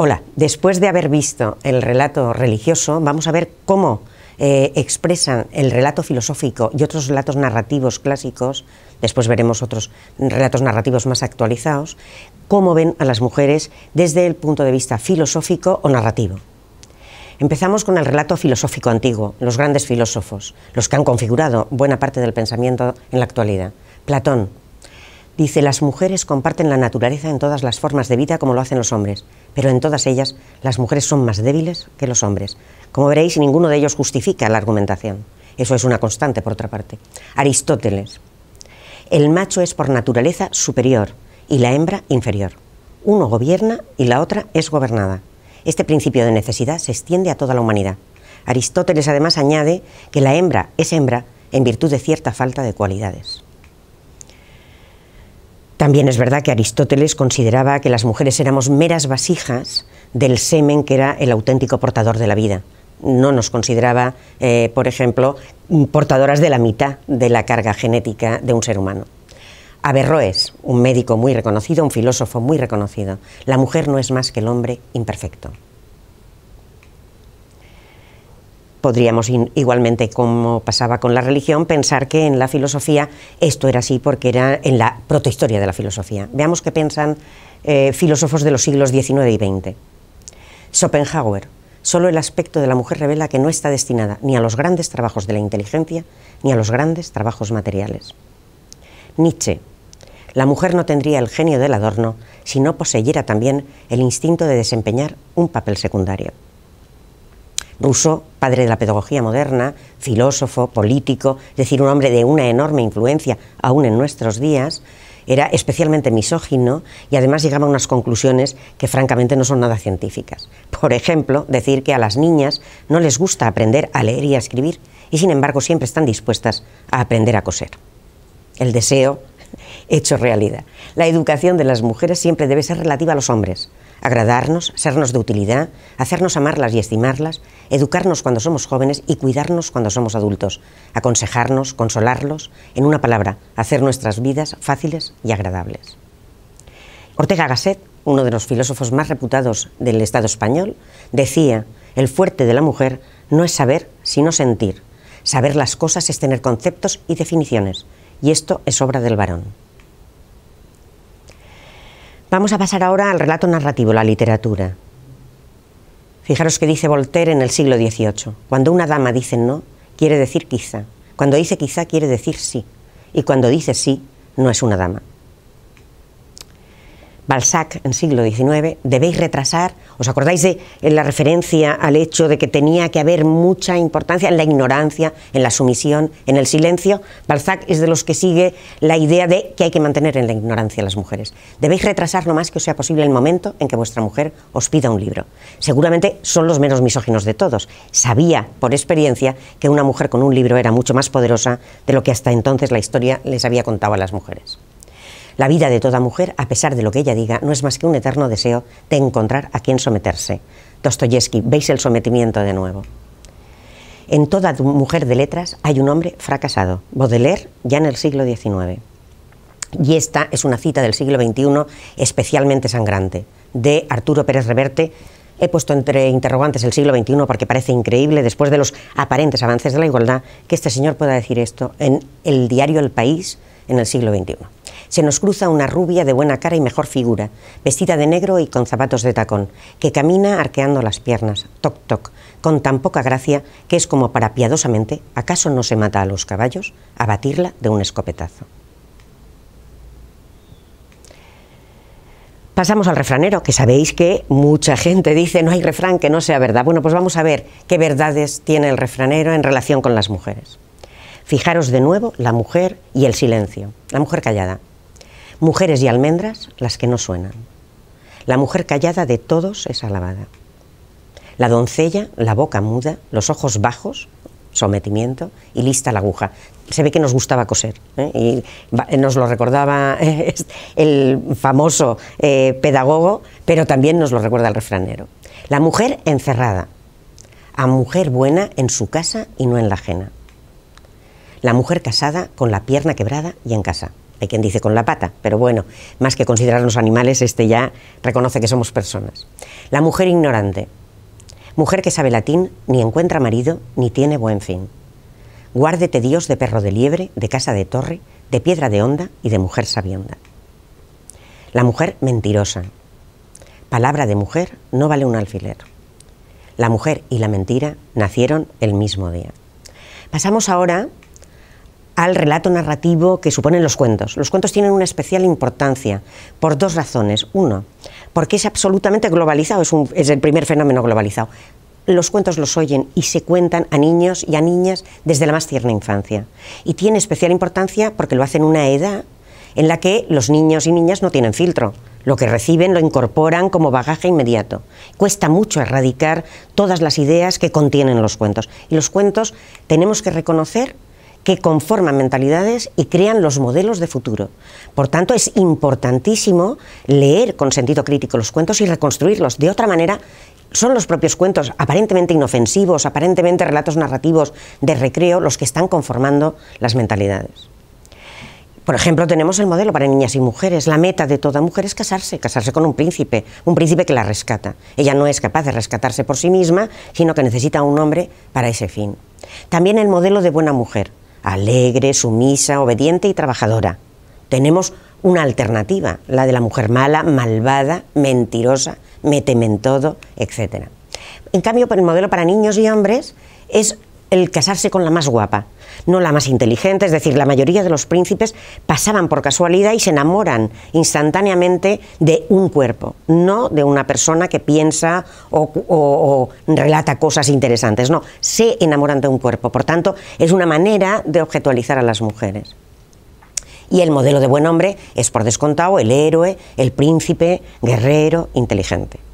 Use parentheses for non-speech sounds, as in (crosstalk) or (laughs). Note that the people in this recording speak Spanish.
Hola, después de haber visto el relato religioso, vamos a ver cómo eh, expresan el relato filosófico y otros relatos narrativos clásicos, después veremos otros relatos narrativos más actualizados, cómo ven a las mujeres desde el punto de vista filosófico o narrativo. Empezamos con el relato filosófico antiguo, los grandes filósofos, los que han configurado buena parte del pensamiento en la actualidad. Platón, Dice, las mujeres comparten la naturaleza en todas las formas de vida como lo hacen los hombres, pero en todas ellas las mujeres son más débiles que los hombres. Como veréis, ninguno de ellos justifica la argumentación. Eso es una constante, por otra parte. Aristóteles, el macho es por naturaleza superior y la hembra inferior. Uno gobierna y la otra es gobernada. Este principio de necesidad se extiende a toda la humanidad. Aristóteles además añade que la hembra es hembra en virtud de cierta falta de cualidades. También es verdad que Aristóteles consideraba que las mujeres éramos meras vasijas del semen que era el auténtico portador de la vida. No nos consideraba, eh, por ejemplo, portadoras de la mitad de la carga genética de un ser humano. Averroes, un médico muy reconocido, un filósofo muy reconocido, la mujer no es más que el hombre imperfecto. podríamos igualmente, como pasaba con la religión, pensar que en la filosofía esto era así porque era en la protohistoria de la filosofía. Veamos qué piensan eh, filósofos de los siglos XIX y XX. Schopenhauer, solo el aspecto de la mujer revela que no está destinada ni a los grandes trabajos de la inteligencia ni a los grandes trabajos materiales. Nietzsche, la mujer no tendría el genio del adorno si no poseyera también el instinto de desempeñar un papel secundario. Rousseau, padre de la pedagogía moderna, filósofo, político, es decir, un hombre de una enorme influencia aún en nuestros días, era especialmente misógino y además llegaba a unas conclusiones que francamente no son nada científicas. Por ejemplo, decir que a las niñas no les gusta aprender a leer y a escribir y sin embargo siempre están dispuestas a aprender a coser. El deseo hecho realidad. La educación de las mujeres siempre debe ser relativa a los hombres, agradarnos, sernos de utilidad, hacernos amarlas y estimarlas, educarnos cuando somos jóvenes y cuidarnos cuando somos adultos, aconsejarnos, consolarlos, en una palabra, hacer nuestras vidas fáciles y agradables. Ortega Gasset, uno de los filósofos más reputados del Estado español, decía, el fuerte de la mujer no es saber, sino sentir. Saber las cosas es tener conceptos y definiciones, y esto es obra del varón. Vamos a pasar ahora al relato narrativo, la literatura. Fijaros que dice Voltaire en el siglo XVIII. Cuando una dama dice no, quiere decir quizá. Cuando dice quizá, quiere decir sí. Y cuando dice sí, no es una dama. Balzac en siglo XIX, debéis retrasar. ¿Os acordáis de la referencia al hecho de que tenía que haber mucha importancia en la ignorancia, en la sumisión, en el silencio? Balzac es de los que sigue la idea de que hay que mantener en la ignorancia a las mujeres. Debéis retrasar lo más que os sea posible el momento en que vuestra mujer os pida un libro. Seguramente son los menos misóginos de todos. Sabía por experiencia que una mujer con un libro era mucho más poderosa de lo que hasta entonces la historia les había contado a las mujeres. La vida de toda mujer, a pesar de lo que ella diga, no es más que un eterno deseo de encontrar a quien someterse. Dostoyevsky, veis el sometimiento de nuevo. En toda mujer de letras hay un hombre fracasado, Baudelaire, ya en el siglo XIX. Y esta es una cita del siglo XXI especialmente sangrante, de Arturo Pérez Reverte. He puesto entre interrogantes el siglo XXI porque parece increíble, después de los aparentes avances de la igualdad, que este señor pueda decir esto en el diario El País en el siglo XXI se nos cruza una rubia de buena cara y mejor figura, vestida de negro y con zapatos de tacón, que camina arqueando las piernas, toc toc, con tan poca gracia que es como para piadosamente, ¿acaso no se mata a los caballos? a batirla de un escopetazo. Pasamos al refranero, que sabéis que mucha gente dice no hay refrán que no sea verdad. Bueno, pues vamos a ver qué verdades tiene el refranero en relación con las mujeres. Fijaros de nuevo la mujer y el silencio, la mujer callada. Mujeres y almendras las que no suenan. La mujer callada de todos es alabada. La doncella, la boca muda, los ojos bajos, sometimiento y lista la aguja. Se ve que nos gustaba coser ¿eh? y nos lo recordaba (laughs) el famoso eh, pedagogo, pero también nos lo recuerda el refranero. La mujer encerrada, a mujer buena en su casa y no en la ajena. La mujer casada con la pierna quebrada y en casa hay quien dice con la pata, pero bueno, más que considerarnos animales, este ya reconoce que somos personas. La mujer ignorante, mujer que sabe latín, ni encuentra marido, ni tiene buen fin. Guárdete Dios de perro de liebre, de casa de torre, de piedra de onda y de mujer sabionda. La mujer mentirosa. Palabra de mujer no vale un alfiler. La mujer y la mentira nacieron el mismo día. Pasamos ahora al relato narrativo que suponen los cuentos. Los cuentos tienen una especial importancia por dos razones. Uno, porque es absolutamente globalizado, es, el primer fenómeno globalizado. Los cuentos los oyen y se cuentan a niños y a niñas desde la más tierna infancia. Y tiene especial importancia porque lo hacen en una edad en la que los niños y niñas no tienen filtro. Lo que reciben lo incorporan como bagaje inmediato. Cuesta mucho erradicar todas las ideas que contienen los cuentos. Y los cuentos tenemos que reconocer que conforman mentalidades y crean los modelos de futuro. Por tanto, es importantísimo leer con sentido crítico los cuentos y reconstruirlos. De otra manera, son los propios cuentos aparentemente inofensivos, aparentemente relatos narrativos de recreo, los que están conformando las mentalidades. Por ejemplo, tenemos el modelo para niñas y mujeres. La meta de toda mujer es casarse, casarse con un príncipe, un príncipe que la rescata. Ella no es capaz de rescatarse por sí misma, sino que necesita a un hombre para ese fin. También el modelo de buena mujer alegre, sumisa, obediente y trabajadora. Tenemos una alternativa, la de la mujer mala, malvada, mentirosa, méteme en todo, etc. En cambio, el modelo para niños y hombres es el casarse con la más guapa, no la más inteligente, es decir, la mayoría de los príncipes pasaban por casualidad y se enamoran instantáneamente de un cuerpo, no de una persona que piensa o, relata cosas interesantes, no, se enamoran de un cuerpo, por tanto, es una manera de objetualizar a las mujeres. Y el modelo de buen hombre es, por descontado, el héroe, el príncipe, guerrero, inteligente.